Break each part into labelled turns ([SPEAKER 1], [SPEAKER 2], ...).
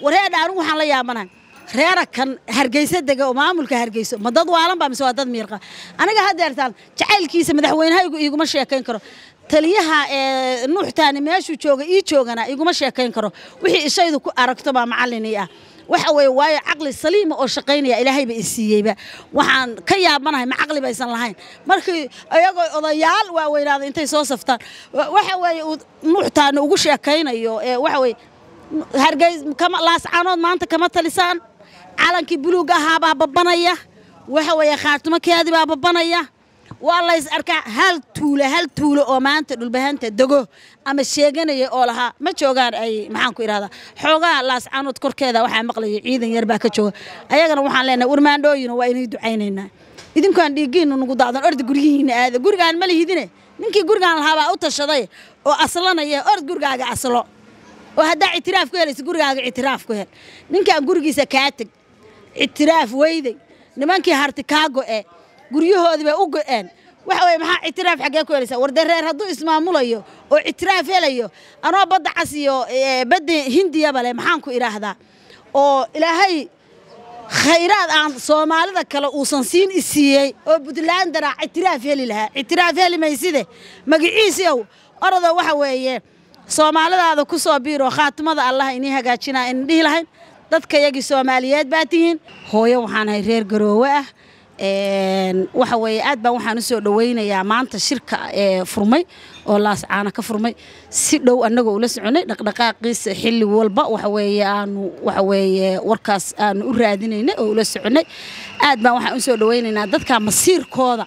[SPEAKER 1] wareedha anigu waxaan la yaabanahay reera kan hargeysa dega oo maamulka hargeyso ma dad waalan baa mise waa dad miirqa aniga haddeertaan jacaylkiisa madaxweynaha iguma sheekayn karo taliyaha ee eh, nuuxtaani meeshuu jooga ii joogana iguma sheekayn karo wixii ishaydu ku aragto baa macallinii ah waxa weeye waayo caqli saliima oo shaqaynaya ilaahayba i waxaan ka yaabanahay ma caqli baysan lahayn markii iyagoo odayaal waaweynaaday intay soo saftaan waxa weeye nuuxtaani ugu sheekaynayo ee eh, waxa weye hargeys kama laascanood maanta kama talisaan calankii buluug ahaabaa babanaya waxa weeye khaatumakeedii baa babanaya waa lays arkaa hal tuule hal tuule oo maanta dhulbahanta dego ama sheeganaya oo lahaa ma joogaan ay maxaanku idhahdaa xoogaa laascanood korkeeda waxaa maqlaya ciidan yar baa ka jooga ayagana waxaan leenahay warmaandhooyina waa inay ducaynaynaa idinkaan dhiiggiinna nagu daadan orda guryihiinna aada gurigaan ma lihidine ninkii gurigaan lahaabaa u tashaday oo aslanaya ord gurigaaga aslo oo haddaa itiraaf ku helaysa gurigaaga itiraaf ku hel ninkaan gurigiisa kaa teg itiraaf weydey nimankii harti kaa go'e guryahoodii bay u go'een waxa weye maxaa itiraaf xaggee ku helaysaa warda reer hadduu ismaamulayo oo itiraaf helayo anoo badda cas iyo badda hindiyaba leh maxaan ku idhaahdaa oo ilaahay khayraad aan soomaalida kale uusan siin isiiyey oo puntland daraa itiraaf heli lahaa itiraaf heli mayside magiciisi orodo waxa weeye soomaalidaada ku soo biiro khaatimada allah inii hagaajinaa in dhihi lahayn dadka yagii soomaaliyeed baa tihiin hooyo waxaan ahay reer garoowe ah waxa weeye aad baan waxaan usoo soo maanta shirka ee furmay oo laas caana ka furmay si dhow annagoo ula soconay dhaqdhaqaaqiisa xilli walba waxaweeye aanu waxaweeye warkaas aanu u raadinaynay oo ula soconay aad baan waxaan u soo dadka masiirkooda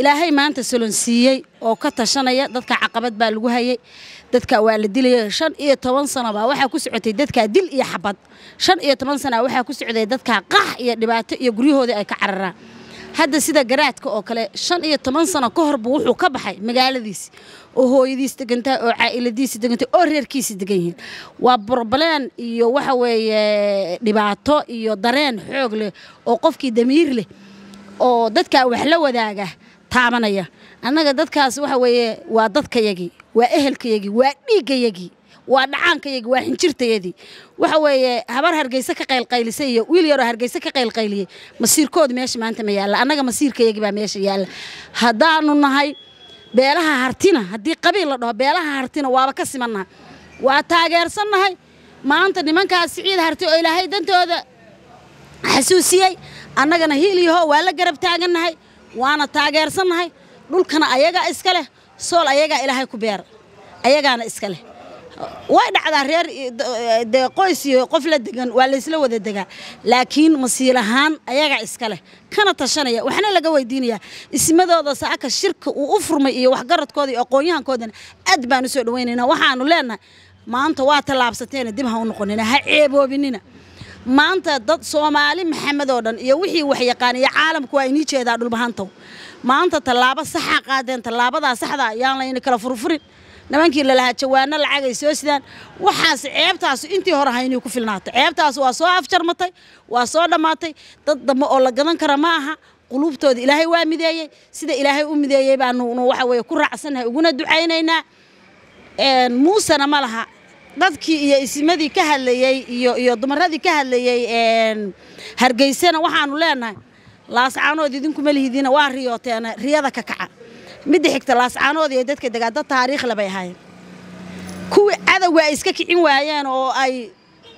[SPEAKER 1] ilaahay maanta solonsiiyey oo ka tashanaya dadka caqabad baa lagu hayay dadka waa la dilaya shan iyo toban sanobaa waxaa ku socotay dadkaa dil iyo xabad shan iyo toban sanaa waxaa ku socday dadkaa qax iyo dhibaato iyo guryahoodii ay ka cararaan hadda sida garaadka oo kale shan iyo toban sano ka hor wuxuu ka baxay magaaladiisi oo hooyadiis degantahay oo caa'iladiisi degantay oo reerkiisi degan waa brobleen iyo waxa weeye dhibaato iyo dareen xoog leh oo qofkii damiir leh oo dadkaa wax la wadaaga taabanaya annaga dadkaas waxa weeye waa dadkayagii waa ehelkayagii waa dhiiggayagii waa dhacaankayagii waa xinjirtayadii waxa weeye habar hargeyse ka qaylqaylisay iyo wiil yaroo hargeyse ka qaylqayliyey masiirkood meesha maanta ma yaalla annaga masiirkayagii baa meesha yaalla haddaanu nahay beelaha hartina haddii qabiil la dhaho beelaha hartina waaba ka simannaha waa taageersannahay maanta nimankaas siciid harti oo ilaahay dantooda xasuusiyey annagana hiil iyo waa la garab taagannahay waana taageersannahay dhulkana ayagaa iska leh sool ayagaa ilaahay ku beer ayagaana iska leh way dhacdaa reer dee qoys iyo qof la degan waa laysla wada degaa laakiin masiil ahaan ayagaa iska leh kana tashanaya waxna laga weydiinayaa ismadooda saaka shirka uu u furmay iyo waxgaradkooda iyo aqoon aad baan usoo soo waxaanu leenahay maanta waa tallaabsateena dib ha u noqonina ha ceeboobinina maanta dad soomaali maxamed oo dhan iyo wixii waxyaqaan iyo caalamku waa inii jeedaa dhulbahantaw maanta tallaabo saxa qaadeen tallaabadaa saxda ayaan ah, layna kala furfurin nimankii lalahaa jawaano lacagay soo sidaan waxaas ceebtaas intii hore haynii ku filnaato ceebtaas waa soo afjarmatay waa soo dhammaatay dad dambe oo la gadan kara ma aha quluubtooda ilaahay waa mideeyey sida ilaahay u mideeyey baanu waxa weye ku raacsannahay uguna ducaynaynaa muusena ma laha dadkii iyo ismadii ka hadlayey iyo dumaradii ka hadlayey hargeysana waxaanu leenahay laascaanood idinkuma lihidiina waa riyooteena riyada ka kaca midda xigta laascaanood iyo dadka degaa dad taariikhle bay ahaayeen kuwii cadowga ay iska kicin waayeen oo ay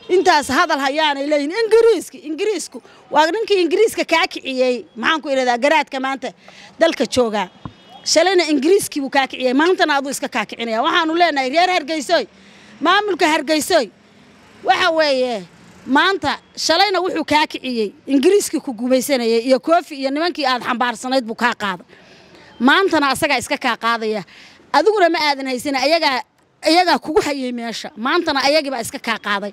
[SPEAKER 1] intaas hadal hayaanay leeyihin ingiriiska ingiriisku waa ninkii ingiriiska kaa kiciyey maxaanku idhahdaa garaadka maanta dalka joogaa shalayna ingiriiskii buu kaa kiciyey maantana aduu iska kaa kicinaya waxaanu leenahay reer hargeysoy maamulka hargeysoy waxa weeye maanta shalayna wuxuu kaa kiciyey ingiriiskii ku gumaysanayay iyo koofi iyo nimankii aad xambaarsanayd buu kaa qaaday maantana asagaa iska kaa qaadaya adiguna ma aadan haysan ayagaa iyagaa kugu hayay meesha maantana ayagiibaa iska kaa qaaday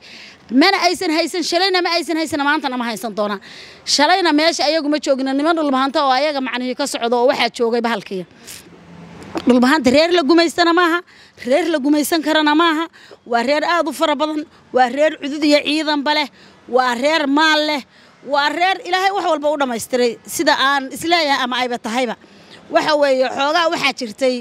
[SPEAKER 1] mana aysan haysan shalayna ma aysan haysan maantana ma haysan doonaan shalayna meesha ayagu joogina niman dhulmahanto oo ayaga macnihii ka socda oo waxaa joogay bahalkiiya dhulbahanta reer la gumaystana maaha reer la gumaysan karana maaha waa reer aad u fara badan waa reer cudud iyo ciidanba leh waa reer maal leh waa reer ilaahay wax walba u dhammaystiray sida aan isleeyahay ama ayba tahayba waxa weeye xoogaa waxaa jirtay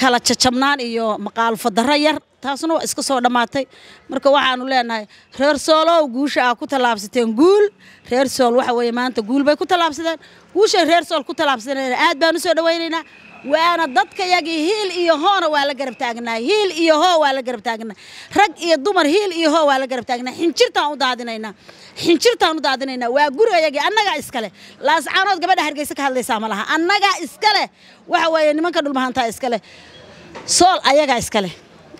[SPEAKER 1] kala jajabnaan iyo maqaalfo yar taasuna waa iska soo dhammaatay marka waxaanu leenahay reer soolow guusha aa ku tallaabsateen guul reer sool waxa weeye maanta guul bay ku tallaabsadeen guushay reer sool ku tallaabsadeen aad baan u soo dhawaynaynaa waana dadkayagii hiil iyo hoona waa la garab taagnaa hiil iyo hoo waa la garab taagnaa rag iyo dumar hiil iyo hoo waa la garab taagnaa xinjirtaan u daadinaynaa xinjirtaan u daadinaynaa waa guri ayagii annagaa iskale laascaanood gabadha hargeysa ka hadlaysaa ma laha annagaa iskale waxa weeye nimanka dhulmahantaa iskale sool ayagaa iskale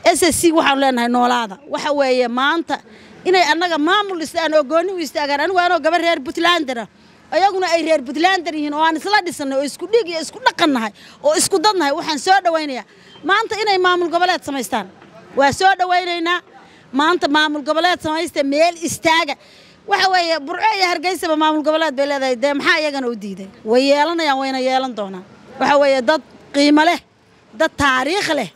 [SPEAKER 1] s s c waxaanu leenahay noolaada waxa weeye maanta inay annaga maamul istaan oo gooni u istaagaan anigu anoo gabar reer puntlandera iyaguna ay reer puntlandan yihiin oo aan isla dhisanay oo isku dhiig iyo isku dhaqannahay oo isku dadnahay waxaan soo dhawaynayaa maanta inay maamul goboleed samaystaan waa soo dhawaynaynaa maanta maamul goboleed samaysta meel istaaga waxa weeye burco iyo hargeysaba maamul goboleed bay leedahay dee maxaa iyagana u diiday way yeelanayaan wayna yeelan doonaan waxa weeye dad qiimo leh dad taariikh leh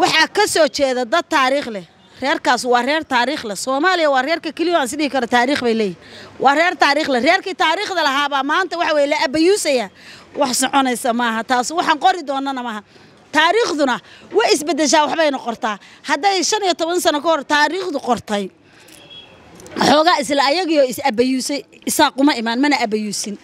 [SPEAKER 1] waxaa ka soo jeeda dad taariikh leh reerkaas waa reer taariikh le soomaaliya waa reerka keliyo aan isdhihi karo taariikh bay leeyihin waa reer taariikhle reerkii taariikhda lahaabaa maanta waxa weye la abayuusaya wax soconaysa maaha taas waxaan qori doonana maaha taariikhduna way isbedeshaa waxbayna qortaa hadday shan iyo toban sano ka hor taariikhdu qortay xoogaa isla ayagiyo is abayuusay isaaquma imaan mana abayuusin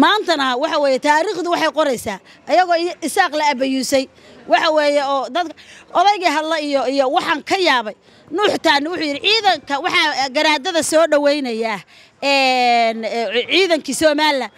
[SPEAKER 1] maantana waxa weeye taariikhdu waxay qoraysaa ayagoo isaaq la abayuusay waxa weeye oo dadka odaygii hadla iyo iyo waxaan ka yaabay nuuxtaani wuxuu yidhi ciidanka waxaa garaadada soo dhowaynayaa ciidankii somalilan